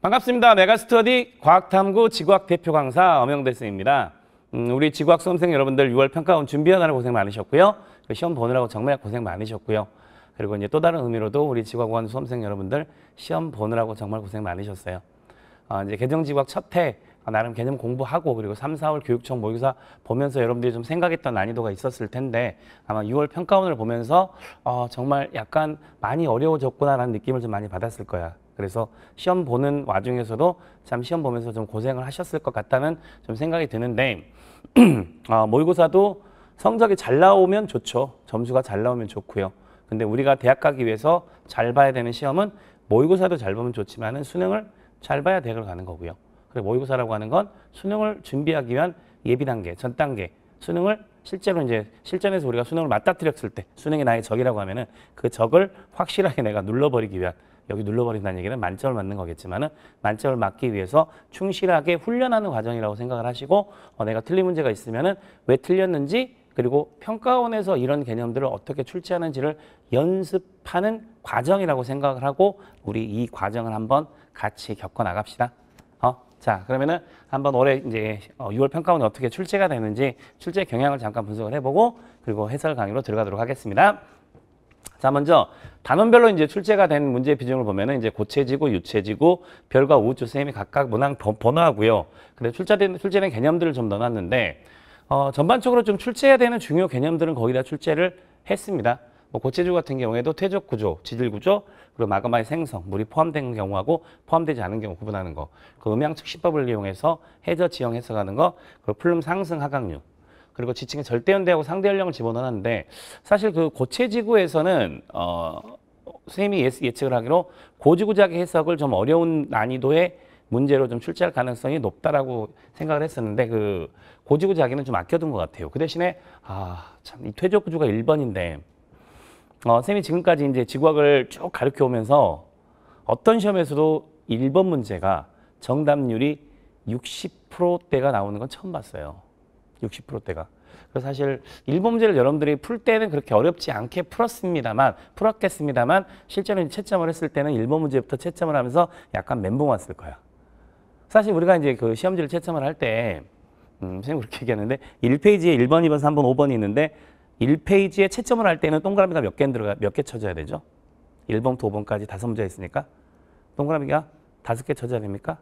반갑습니다. 메가스터디 과학탐구 지구학 대표 강사 엄영대 쌤입니다. 음, 우리 지구학 수험생 여러분들 6월 평가원 준비하느라 고생 많으셨고요. 그 시험 보느라고 정말 고생 많으셨고요. 그리고 이제 또 다른 의미로도 우리 지구학원 수험생 여러분들 시험 보느라고 정말 고생 많으셨어요. 아, 이제 개정지구학 첫해 아, 나름 개념 공부하고 그리고 3, 4월 교육청 모의사 보면서 여러분들이 좀 생각했던 난이도가 있었을 텐데 아마 6월 평가원을 보면서 어, 정말 약간 많이 어려워졌구나라는 느낌을 좀 많이 받았을 거야. 그래서 시험 보는 와중에서도 참 시험 보면서 좀 고생을 하셨을 것 같다는 좀 생각이 드는데 아, 모의고사도 성적이 잘 나오면 좋죠. 점수가 잘 나오면 좋고요. 근데 우리가 대학 가기 위해서 잘 봐야 되는 시험은 모의고사도 잘 보면 좋지만은 수능을 잘 봐야 대학을 가는 거고요. 그리고 모의고사라고 하는 건 수능을 준비하기 위한 예비 단계, 전 단계, 수능을 실제로 이제 실전에서 우리가 수능을 맞닥뜨렸을 때 수능이 나의 적이라고 하면은 그 적을 확실하게 내가 눌러버리기 위한 여기 눌러버린다는 얘기는 만점을 맞는 거겠지만 은 만점을 맞기 위해서 충실하게 훈련하는 과정이라고 생각을 하시고 어, 내가 틀린 문제가 있으면 은왜 틀렸는지 그리고 평가원에서 이런 개념들을 어떻게 출제하는지를 연습하는 과정이라고 생각을 하고 우리 이 과정을 한번 같이 겪어 나갑시다. 어? 자, 그러면은 한번 올해 이제 6월 어, 평가원이 어떻게 출제가 되는지 출제 경향을 잠깐 분석을 해보고 그리고 해설 강의로 들어가도록 하겠습니다. 자, 먼저 단원별로 이제 출제가 된 문제 비중을 보면은 이제 고체지구, 유체지구, 별과 우주 쌤이 각각 문항 번호하고요. 근데 출제된 출제된 개념들을 좀 넣어놨는데 어, 전반적으로 좀 출제해야 되는 중요 개념들은 거기다 출제를 했습니다. 뭐 고체지구 같은 경우에도 퇴적 구조, 지질 구조, 그리고 마그마의 생성, 물이 포함된 경우하고 포함되지 않은 경우 구분하는 거, 그음향측 시법을 이용해서 해저 지형 해석하는 거, 그리고 플룸 상승 하강류, 그리고 지층에 절대 연대하고 상대 연령을 집어넣었는데 사실 그 고체 지구에서는 어 선생님이 예측을 하기로 고지구자기 해석을 좀 어려운 난이도의 문제로 좀 출제할 가능성이 높다라고 생각을 했었는데 그 고지구 자기는 좀 아껴둔 것 같아요. 그 대신에 아 참 이 퇴적 구조가 1번인데 어, 쌤이 지금까지 이제 지구학을 쭉 가르쳐 오면서 어떤 시험에서도 1번 문제가 정답률이 60%대가 나오는 건 처음 봤어요. 60%대가. 그래서 사실 일범제를 여러분들이 풀 때는 그렇게 어렵지 않게 풀었습니다만 풀었겠습니다만 실제로 채점을 했을 때는 일번 문제부터 채점을 하면서 약간 멘붕 왔을 거야. 사실 우리가 이제 그 시험지를 채점을 할 때 음, 선생님 그렇게 얘기하는데 1페이지에1번2번3번5번이 있는데 1페이지에 채점을 할 때는 동그라미가 몇 개 들어가 몇 개쳐져야 되죠? 1번두번까지 다섯 문제 있으니까 동그라미가 다섯 개쳐져야 됩니까?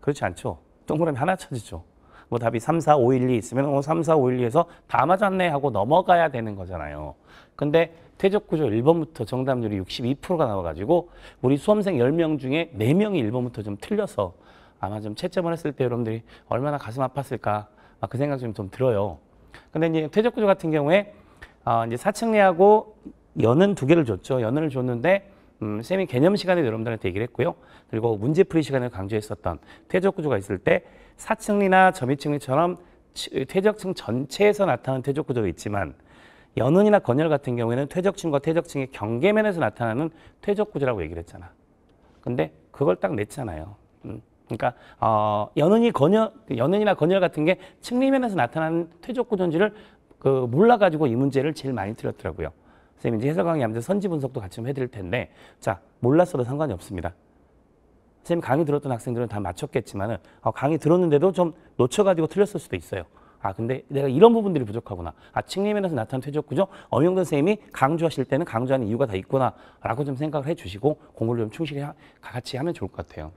그렇지 않죠. 동그라미 하나 쳐지죠. 뭐 답이 3, 4, 5, 1, 2 있으면 어, 3, 4, 5, 1, 2에서 다 맞았네 하고 넘어가야 되는 거잖아요. 근데 퇴적구조 1번부터 정답률이 62%가 나와가지고 우리 수험생 10명 중에 4명이 1번부터 좀 틀려서 아마 좀 채점을 했을 때 여러분들이 얼마나 가슴 아팠을까 그 생각 좀, 들어요. 근데 이제 퇴적구조 같은 경우에 어, 이제 사층리하고 연은 두 개를 줬죠. 연을 줬는데 음, 쌤이 개념 시간에 여러분들한테 얘기를 했고요. 그리고 문제풀이 시간을 강조했었던 퇴적 구조가 있을 때 사층리나 점유층리처럼 퇴적층 전체에서 나타나는 퇴적 구조도 있지만 연운이나 건열 같은 경우에는 퇴적층과 퇴적층의 경계면에서 나타나는 퇴적 구조라고 얘기를 했잖아. 근데 그걸 딱 냈잖아요. 음. 그러니까 어, 연운이 건열, 연운이나 건열 같은 게 층리면에서 나타나는 퇴적 구조인지를 그 몰라가지고 이 문제를 제일 많이 틀렸더라고요. 선생님 이제 해설 강의 하면서 선지 분석도 같이 좀 해드릴 텐데 자 몰랐어도 상관이 없습니다. 선생님 강의 들었던 학생들은 다 맞췄겠지만 은 어, 강의 들었는데도 좀 놓쳐가지고 틀렸을 수도 있어요. 아 근데 내가 이런 부분들이 부족하구나. 아 측면에서 나타난 퇴적구조 엄영돈 선생님이 강조하실 때는 강조하는 이유가 다 있구나 라고 좀 생각을 해주시고 공부를 좀 충실히 하, 같이 하면 좋을 것 같아요.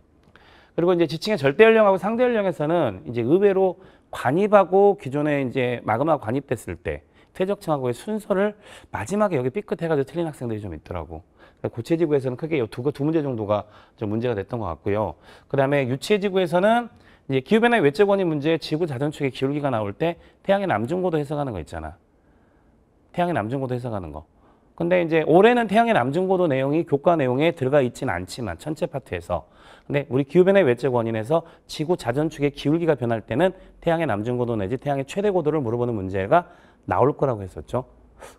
그리고 이제 지층의 절대 연령하고 상대 연령에서는 이제 의외로 관입하고 기존에 이제 마그마 관입됐을 때 퇴적층하고의 순서를 마지막에 여기 삐끗해가지고 틀린 학생들이 좀 있더라고. 그러니까 고체지구에서는 크게 두, 두 문제 정도가 좀 문제가 됐던 것 같고요. 그 다음에 유체지구에서는 이제 기후변화의 외적 원인 문제 에 지구 자전축의 기울기가 나올 때 태양의 남중고도 해석하는 거 있잖아. 태양의 남중고도 해석하는 거. 근데 이제 올해는 태양의 남중고도 내용이 교과 내용에 들어가 있진 않지만 천체 파트에서 근데 우리 기후변화의 외적 원인에서 지구 자전축의 기울기가 변할 때는 태양의 남중고도 내지 태양의 최대 고도를 물어보는 문제가 나올 거라고 했었죠.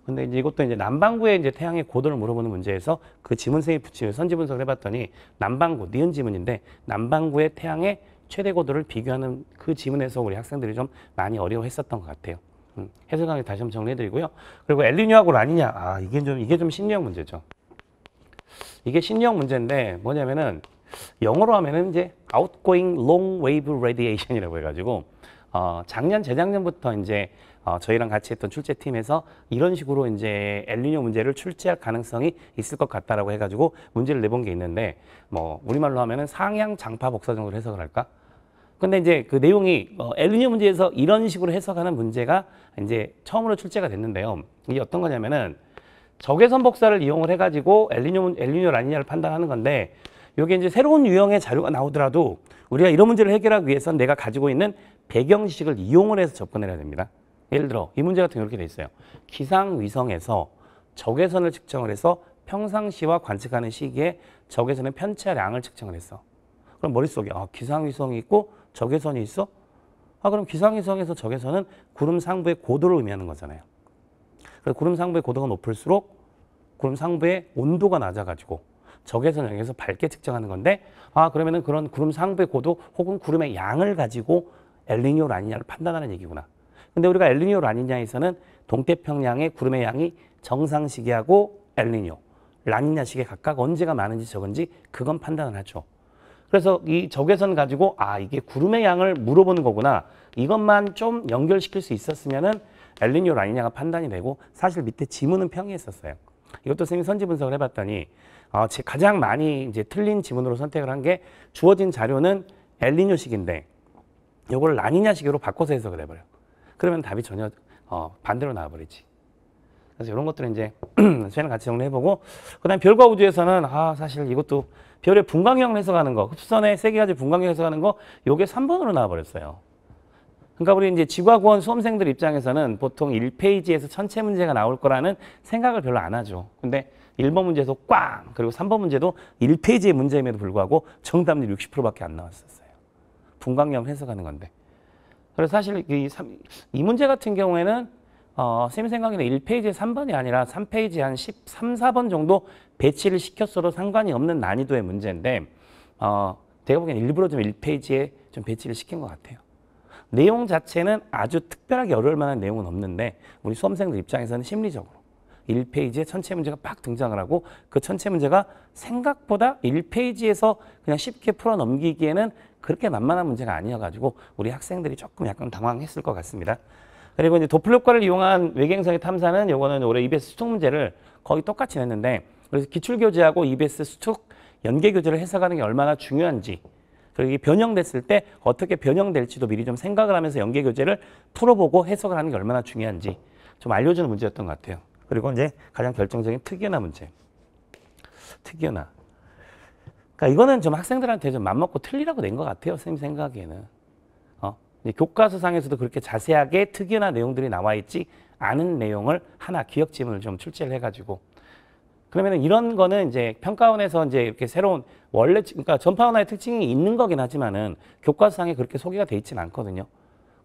근데 이제 이것도 이제 남반구의 이제 태양의 고도를 물어보는 문제에서 그지문세이 붙이면 선지 분석을 해봤더니 남반구 니은 지문인데 남반구의 태양의 최대 고도를 비교하는 그 지문에서 우리 학생들이 좀 많이 어려워했었던 것 같아요. 음, 해설 강의 다시 한번 정리해드리고요. 그리고 엘리뇨하고 라니냐, 아 이게 좀 이게 좀 신뢰형 문제죠. 이게 신뢰형 문제인데 뭐냐면은 영어로 하면은 이제 outgoing long wave radiation이라고 해가지고 어, 작년 재작년부터 이제 어, 저희랑 같이 했던 출제팀에서 이런 식으로 이제 엘리뇨 문제를 출제할 가능성이 있을 것 같다라고 해가지고 문제를 내본 게 있는데 뭐 우리말로 하면은 상향 장파 복사 정도로 해석을 할까? 근데 이제 그 내용이 어, 엘리뇨 문제에서 이런 식으로 해석하는 문제가 이제 처음으로 출제가 됐는데요. 이게 어떤 거냐면은 적외선 복사를 이용을 해가지고 엘리뇨 엘리뇨 라니냐를 판단하는 건데 이게 이제 새로운 유형의 자료가 나오더라도 우리가 이런 문제를 해결하기 위해서는 내가 가지고 있는 배경 지식을 이용을 해서 접근을 해야 됩니다. 예를 들어 이 문제 같은 경우 이렇게 돼 있어요. 기상위성에서 적외선을 측정을 해서 평상시와 관측하는 시기에 적외선의 편차량을 측정을 했어. 그럼 머릿속에 아, 기상위성이 있고 적외선이 있어? 아, 그럼 기상위성에서 적외선은 구름 상부의 고도를 의미하는 거잖아요. 그래서 구름 상부의 고도가 높을수록 구름 상부의 온도가 낮아가지고 적외선 영역에서 밝게 측정하는 건데 아 그러면은 그런 구름 상부의 고도 혹은 구름의 양을 가지고 엘니뇨 라니냐를 판단하는 얘기구나. 근데 우리가 엘니뇨 라니냐에서는 동태평양의 구름의 양이 정상 시기하고 엘니뇨 라니냐 시기에 각각 언제가 많은지 적은지 그건 판단을 하죠. 그래서 이 적외선 가지고 아 이게 구름의 양을 물어보는 거구나. 이것만 좀 연결시킬 수 있었으면은 엘리뇨 라니냐가 판단이 되고 사실 밑에 지문은 평이했었어요. 이것도 선생님이 선지 분석을 해봤더니 어, 제 가장 많이 이제 틀린 지문으로 선택을 한 게 주어진 자료는 엘리뇨식인데 이걸 라니냐식으로 바꿔서 해석을 해버려. 그러면 답이 전혀 어, 반대로 나와버리지. 그래서 이런 것들은 이제 수행을 같이 정리해보고 그다음 별과 우주에서는 아 사실 이것도 별의 분광형을 해석하는 거 흡선의 세가지 분광형 해석하는 거 요게 3번으로 나와버렸어요. 그러니까 우리 이제 지과구원 수험생들 입장에서는 보통 1페이지에서 천체 문제가 나올 거라는 생각을 별로 안 하죠. 근데 1번 문제에서 꽝! 그리고 3번 문제도 1페이지의 문제임에도 불구하고 정답률 60%밖에 안 나왔었어요. 분광형을 해석하는 건데. 그래서 사실 이, 3, 이 문제 같은 경우에는 어, 쌤 생각에는 1페이지에 3번이 아니라 3페이지 한 13, 4번 정도 배치를 시켰어도 상관이 없는 난이도의 문제인데 어, 제가 보기엔 일부러 좀 1페이지에 좀 배치를 시킨 것 같아요. 내용 자체는 아주 특별하게 어려울 만한 내용은 없는데 우리 수험생들 입장에서는 심리적으로 1페이지에 천체 문제가 막 등장을 하고 그 천체 문제가 생각보다 1페이지에서 그냥 쉽게 풀어 넘기기에는 그렇게 만만한 문제가 아니어가지고 우리 학생들이 조금 약간 당황했을 것 같습니다. 그리고 이제 도플 효과를 이용한 외계행성의 탐사는 요거는 올해 EBS 수축 문제를 거의 똑같이 냈는데 그래서 기출교재하고 EBS 수축 연계교재를 해석하는 게 얼마나 중요한지 그리고 변형됐을 때 어떻게 변형될지도 미리 좀 생각을 하면서 연계교재를 풀어보고 해석을 하는 게 얼마나 중요한지 좀 알려주는 문제였던 것 같아요. 그리고 이제 가장 결정적인 특이나 문제. 특이나. 그러니까 이거는 좀 학생들한테 좀맞먹고 틀리라고 낸 것 같아요. 선생님 생각에는. 어? 교과서상에서도 그렇게 자세하게 특이나 내용들이 나와 있지 않은 내용을 하나 기억 지문을 좀 출제를 해가지고 그러면 이런 거는 이제 평가원에서 이제 이렇게 새로운 원래 그러니까 전파원화의 특징이 있는 거긴 하지만은 교과서상에 그렇게 소개가 돼 있지는 않거든요.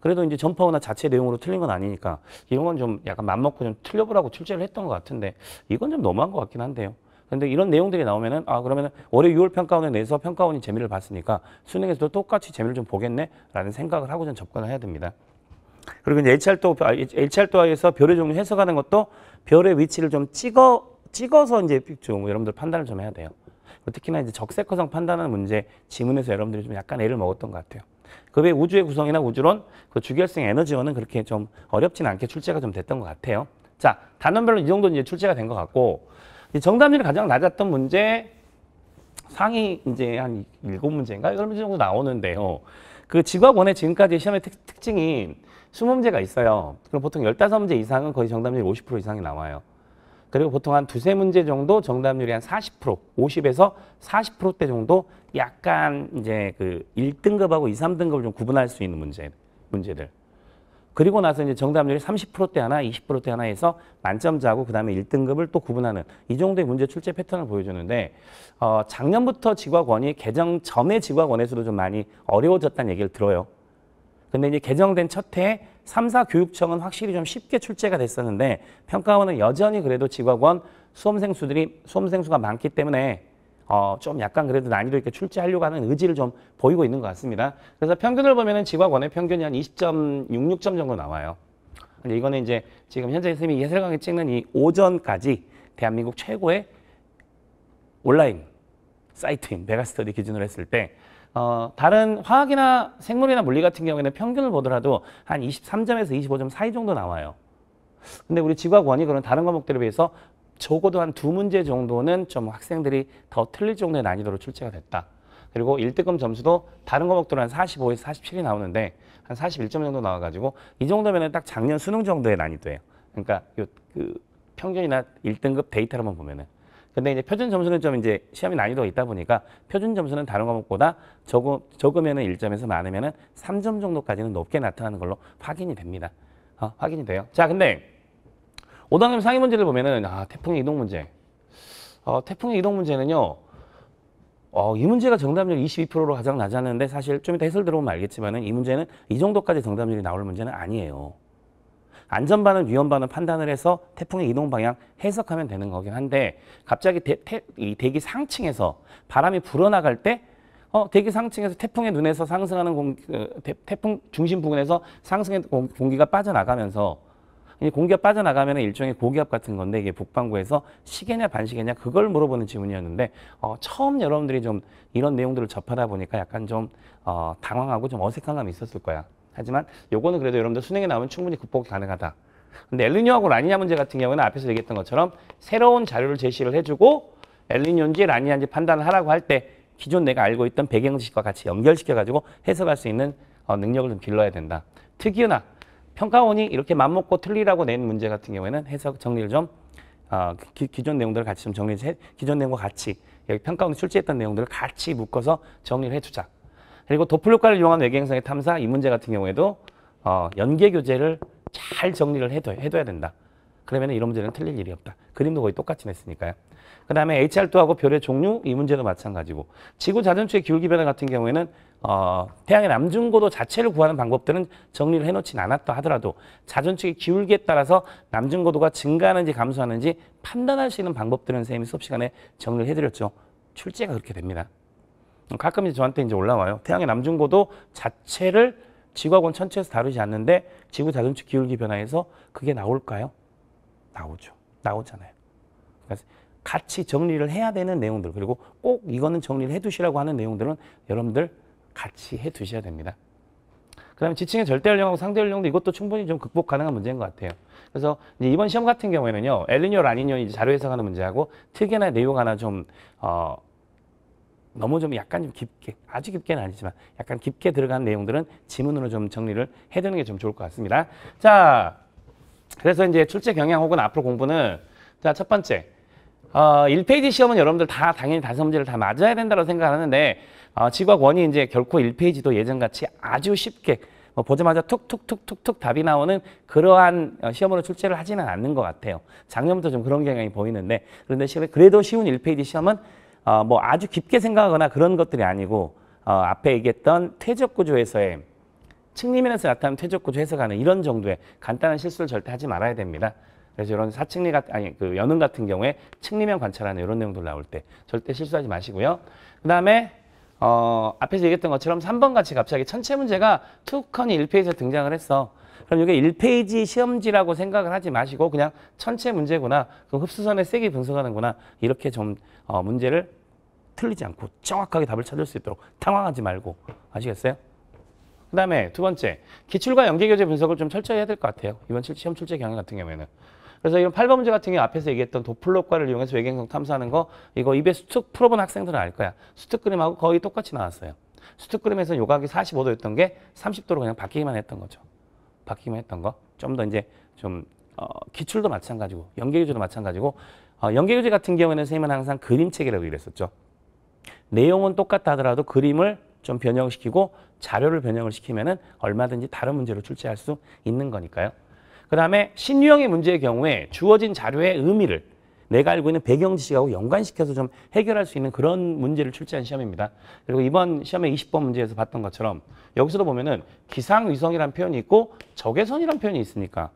그래도 이제 점퍼오나 자체 내용으로 틀린 건 아니니까 이런 건 좀 약간 맞먹고좀 틀려보라고 출제를 했던 것 같은데 이건 좀 너무한 것 같긴 한데요. 근데 이런 내용들이 나오면은 아 그러면은 올해 6월 평가원에 내서 평가원이 재미를 봤으니까 수능에서도 똑같이 재미를 좀 보겠네라는 생각을 하고 좀 접근을 해야 됩니다. 그리고 이제 HR도 아, HR도에서 별의 종류 해석하는 것도 별의 위치를 좀 찍어 찍어서 이제 좀 여러분들 판단을 좀 해야 돼요. 특히나 이제 적색허성 판단하는 문제 지문에서 여러분들이 좀 약간 애를 먹었던 것 같아요. 그외 우주의 구성이나 우주론, 그 주결성 에너지원은 그렇게 좀 어렵진 않게 출제가 좀 됐던 것 같아요. 자, 단원별로 이 정도는 이제 출제가 된 것 같고, 정답률이 가장 낮았던 문제, 상위 이제 한 일곱 문제인가? 여덟 문제 정도 나오는데요. 그 직업원의 지금까지 시험의 특, 특징이 20문제가 있어요. 그럼 보통 열다섯 문제 이상은 거의 정답률이 오십 프로 이상이 나와요. 그리고 보통 한 두세 문제 정도 정답률이 한 40%, 50에서 40%대 정도 약간 이제 그 1등급하고 2, 3등급을 좀 구분할 수 있는 문제, 문제들. 그리고 나서 이제 정답률이 30%대 하나, 20%대 하나에서 만점자고 그다음에 1등급을 또 구분하는 이 정도의 문제 출제 패턴을 보여주는데 어, 작년부터 지과권이 개정 전에 지과권에서도 좀 많이 어려워졌다는 얘기를 들어요. 근데 이제 개정된 첫해 삼사 교육청은 확실히 좀 쉽게 출제가 됐었는데 평가원은 여전히 그래도 직업원 수험생 수들이 수험생 수가 많기 때문에 어, 좀 약간 그래도 난이도 있게 출제하려고 하는 의지를 좀 보이고 있는 것 같습니다. 그래서 평균을 보면은 직업원의 평균이 한 20.66점 정도 나와요. 근데 이거는 이제 지금 현재 선생님이 예술 강의 찍는 이 오전까지 대한민국 최고의 온라인 사이트인 메가스터디 기준으로 했을 때 어, 다른 화학이나 생물이나 물리 같은 경우에는 평균을 보더라도 한 23점에서 25점 사이 정도 나와요. 근데 우리 지구학 원이 그런 다른 과목들에 비해서 적어도 한 두 문제 정도는 좀 학생들이 더 틀릴 정도의 난이도로 출제가 됐다. 그리고 1등급 점수도 다른 과목들은 한 45에서 47이 나오는데 한 41점 정도 나와가지고 이 정도면 딱 작년 수능 정도의 난이도예요. 그러니까 요, 그 평균이나 1등급 데이터로만 보면은 근데 이제 표준 점수는 좀 이제 시험이 난이도가 있다 보니까 표준 점수는 다른 과목보다 적어, 적으면은 1점에서 많으면은 3점 정도까지는 높게 나타나는 걸로 확인이 됩니다. 어, 확인이 돼요. 자, 근데 5단계 상위 문제를 보면은 아, 태풍의 이동 문제. 어, 태풍의 이동 문제는요. 어, 이 문제가 정답률 22%로 가장 낮았는데 사실 좀 이따 해설 들어보면 알겠지만은 이 문제는 이 정도까지 정답률이 나올 문제는 아니에요. 안전반응, 위험반응 판단을 해서 태풍의 이동 방향 해석하면 되는 거긴 한데 갑자기 대, 태, 이 대기 상층에서 바람이 불어나갈 때 어, 대기 상층에서 태풍의 눈에서 상승하는 공기, 어, 태, 풍 중심 부근에서 상승의 공기가 빠져나가면서 공기가 빠져나가면 일종의 고기압 같은 건데 이게 북반구에서 시계냐 반시계냐 그걸 물어보는 질문이었는데 어, 처음 여러분들이 좀 이런 내용들을 접하다 보니까 약간 좀 어, 당황하고 좀 어색한 감이 있었을 거야. 하지만 요거는 그래도 여러분들 수능에 나오면 충분히 극복이 가능하다. 근데 엘리뇨하고 라니냐 문제 같은 경우는 에 앞에서 얘기했던 것처럼 새로운 자료를 제시를 해주고 엘리뇨인지 라니냐인지 판단을 하라고 할 때 기존 내가 알고 있던 배경 지식과 같이 연결시켜가지고 해석할 수 있는 어, 능력을 좀 길러야 된다. 특이나 평가원이 이렇게 맞먹고 틀리라고 낸 문제 같은 경우에는 해석 정리를 좀 어, 기, 존 내용들을 같이 좀 정리해 기존 내용과 같이 여기 평가원이 출제했던 내용들을 같이 묶어서 정리를 해주자. 그리고 도플 효과를 이용한 외계 행성의 탐사 이 문제 같은 경우에도 어, 연계 교재를 잘 정리를 해둬, 해둬야 된다. 그러면 이런 문제는 틀릴 일이 없다. 그림도 거의 똑같이 냈으니까요. 그 다음에 HR2하고 별의 종류 이 문제도 마찬가지고 지구 자전축의 기울기 변화 같은 경우에는 어, 태양의 남중고도 자체를 구하는 방법들은 정리를 해놓진 않았다 하더라도 자전축의 기울기에 따라서 남중고도가 증가하는지 감소하는지 판단할 수 있는 방법들은 선생님이 수업 시간에 정리를 해드렸죠. 출제가 그렇게 됩니다. 가끔 이제 저한테 이제 올라와요. 태양의 남중고도 자체를 지구학원 천체에서 다루지 않는데 지구 자전축 기울기 변화에서 그게 나올까요? 나오죠. 나오잖아요. 그러니 같이 정리를 해야 되는 내용들 그리고 꼭 이거는 정리를 해두시라고 하는 내용들은 여러분들 같이 해두셔야 됩니다. 그 다음에 지층의 절대연령하고 상대연령도 이것도 충분히 좀 극복 가능한 문제인 것 같아요. 그래서 이번 시험 같은 경우에는 요 엘리뇨, 라니뇨 자료 해석하는 문제하고 특이나 내용 하나 좀 어, 너무 좀 약간 좀 깊게 아주 깊게는 아니지만 약간 깊게 들어간 내용들은 지문으로 좀 정리를 해두는 게 좀 좋을 것 같습니다. 자, 그래서 이제 출제 경향 혹은 앞으로 공부는 자 첫 번째 어, 1페이지 시험은 여러분들 다 당연히 다섯 문제를 다 맞아야 된다고 생각하는데 어, 지과원이 학 이제 결코 1페이지도 예전같이 아주 쉽게 뭐 보자마자 툭툭툭툭툭 답이 나오는 그러한 어, 시험으로 출제를 하지는 않는 것 같아요. 작년부터 좀 그런 경향이 보이는데 그런데 시험에 그래도 쉬운 1페이지 시험은 어, 뭐 아주 깊게 생각하거나 그런 것들이 아니고 어, 앞에 얘기했던 퇴적 구조에서의 측리면에서 나타난는 퇴적 구조 해석하는 이런 정도의 간단한 실수를 절대 하지 말아야 됩니다. 그래서 이런 사측리 같은 아니 그 연음 같은 경우에 측리면 관찰하는 이런 내용들 나올 때 절대 실수하지 마시고요. 그다음에 어, 앞에서 얘기했던 것처럼 3번 같이 갑자기 천체 문제가 투컨이 1페이지에 등장을 했어. 그럼 이게 1페이지 시험지라고 생각을 하지 마시고 그냥 천체 문제구나. 그 흡수선의 세기 분석하는구나. 이렇게 좀 어, 문제를 틀리지 않고 정확하게 답을 찾을 수 있도록 당황하지 말고 아시겠어요? 그 다음에 두 번째 기출과 연계교재 분석을 좀 철저히 해야 될 것 같아요. 이번 시험 출제 경향 같은 경우에는 그래서 이런 8번 문제 같은 경우 앞에서 얘기했던 도플러과를 이용해서 외계행성 탐사하는 거 이거 입에 수특 풀어본 학생들은 알 거야. 수특 그림하고 거의 똑같이 나왔어요. 수특 그림에서 는 요각이 45도였던 게 30도로 그냥 바뀌기만 했던 거죠. 바뀌기만 했던 거. 좀 더 이제 좀 어, 기출도 마찬가지고 연계교재도 마찬가지고 어, 연계교재 같은 경우에는 선생님은 항상 그림 체계라고 이랬었죠. 내용은 똑같다 하더라도 그림을 좀 변형시키고 자료를 변형을 시키면 은 얼마든지 다른 문제로 출제할 수 있는 거니까요. 그 다음에 신유형의 문제의 경우에 주어진 자료의 의미를 내가 알고 있는 배경 지식하고 연관시켜서 좀 해결할 수 있는 그런 문제를 출제한 시험입니다. 그리고 이번 시험의 20번 문제에서 봤던 것처럼 여기서도 보면은 기상위성이라는 표현이 있고 적외선이라는 표현이 있으니까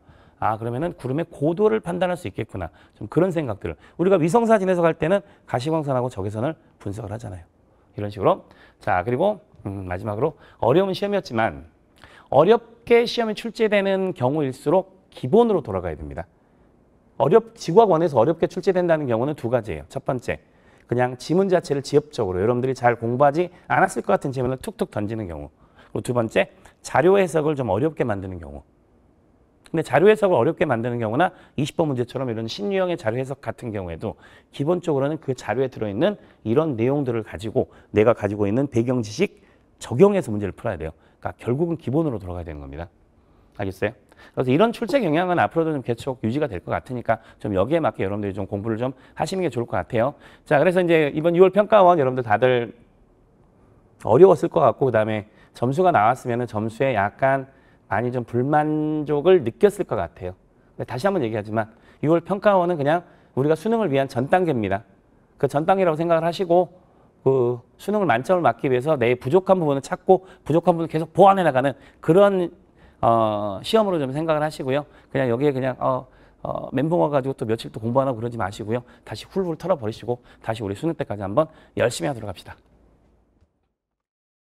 아 그러면은 구름의 고도를 판단할 수 있겠구나. 좀 그런 생각들을 우리가 위성 사진에서 갈 때는 가시광선하고 적외선을 분석을 하잖아요. 이런 식으로 자 그리고 음, 마지막으로 어려운 시험이었지만 어렵게 시험이 출제되는 경우일수록 기본으로 돌아가야 됩니다. 어렵 지구학원에서 어렵게 출제된다는 경우는 두 가지예요. 첫 번째 그냥 지문 자체를 지엽적으로 여러분들이 잘 공부하지 않았을 것 같은 질문을 툭툭 던지는 경우. 그리고 두 번째 자료 해석을 좀 어렵게 만드는 경우. 근데 자료 해석을 어렵게 만드는 경우나 20번 문제처럼 이런 신유형의 자료 해석 같은 경우에도 기본적으로는 그 자료에 들어있는 이런 내용들을 가지고 내가 가지고 있는 배경 지식 적용해서 문제를 풀어야 돼요. 그러니까 결국은 기본으로 돌아가야 되는 겁니다. 알겠어요? 그래서 이런 출제 경향은 앞으로도 좀 계속 유지가 될 것 같으니까 좀 여기에 맞게 여러분들이 좀 공부를 좀 하시는 게 좋을 것 같아요. 자, 그래서 이제 이번 6월 평가원 여러분들 다들 어려웠을 것 같고 그다음에 점수가 나왔으면 점수에 약간 많이 좀 불만족을 느꼈을 것 같아요. 다시 한번 얘기하지만 6월 평가원은 그냥 우리가 수능을 위한 전 단계입니다. 그 전 단계라고 생각을 하시고 그 수능을 만점을 맞기 위해서 내 부족한 부분을 찾고 부족한 부분을 계속 보완해 나가는 그런 어, 시험으로 좀 생각을 하시고요. 그냥 여기에 그냥 어, 어, 멘붕 와가지고 또 며칠 또 공부 하고 그러지 마시고요. 다시 훌훌 털어버리시고 다시 우리 수능 때까지 한번 열심히 하도록 합시다.